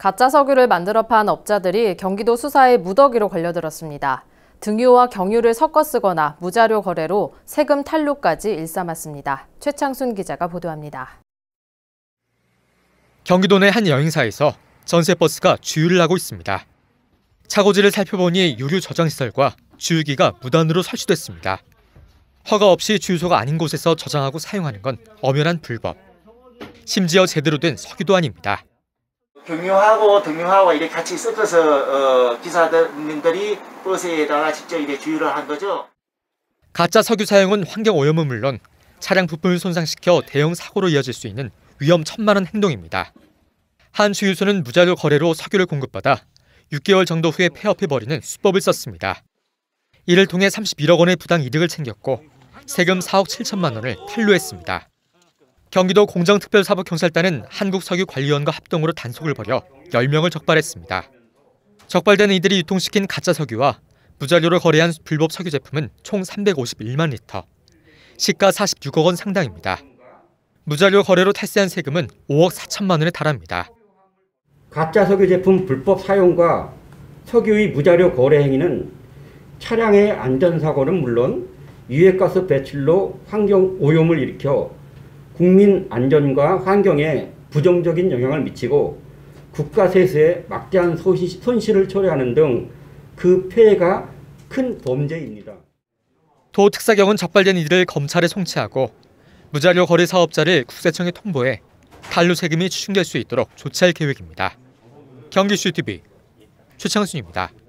가짜 석유를 만들어 판 업자들이 경기도 수사에 무더기로 걸려들었습니다. 등유와 경유를 섞어 쓰거나 무자료 거래로 세금 탈루까지 일삼았습니다. 최창순 기자가 보도합니다. 경기도 내 한 여행사에서 전세버스가 주유를 하고 있습니다. 차고지를 살펴보니 유류 저장시설과 주유기가 무단으로 설치됐습니다. 허가 없이 주유소가 아닌 곳에서 저장하고 사용하는 건 엄연한 불법. 심지어 제대로 된 석유도 아닙니다. 경유하고 등유하고 이렇게 같이 섞어서 어, 기사님들이 버스에다가 직접 이렇게 주유를 한 거죠. 가짜 석유 사용은 환경 오염은 물론 차량 부품을 손상시켜 대형 사고로 이어질 수 있는 위험 천만원 행동입니다. 한 주유소는 무자료 거래로 석유를 공급받아 6개월 정도 후에 폐업해버리는 수법을 썼습니다. 이를 통해 31억 원의 부당 이득을 챙겼고 세금 4억 7천만 원을 탈루했습니다. 경기도 공정특별사법경찰단은 한국석유관리원과 합동으로 단속을 벌여 10명을 적발했습니다. 적발된 이들이 유통시킨 가짜 석유와 무자료를 거래한 불법 석유 제품은 총 351만 리터, 시가 46억 원 상당입니다. 무자료 거래로 탈세한 세금은 5억 4천만 원에 달합니다. 가짜 석유 제품 불법 사용과 석유의 무자료 거래 행위는 차량의 안전사고는 물론 유해가스 배출로 환경 오염을 일으켜 국민 안전과 환경에 부정적인 영향을 미치고 국가 세수에 막대한 손실을 초래하는 등 그 폐해가 큰 범죄입니다. 도 특사경은 적발된 이들을 검찰에 송치하고 무자료 거래 사업자를 국세청에 통보해 단루 세금이 추징될 수 있도록 조치할 계획입니다. 경기 CTV 최창순입니다.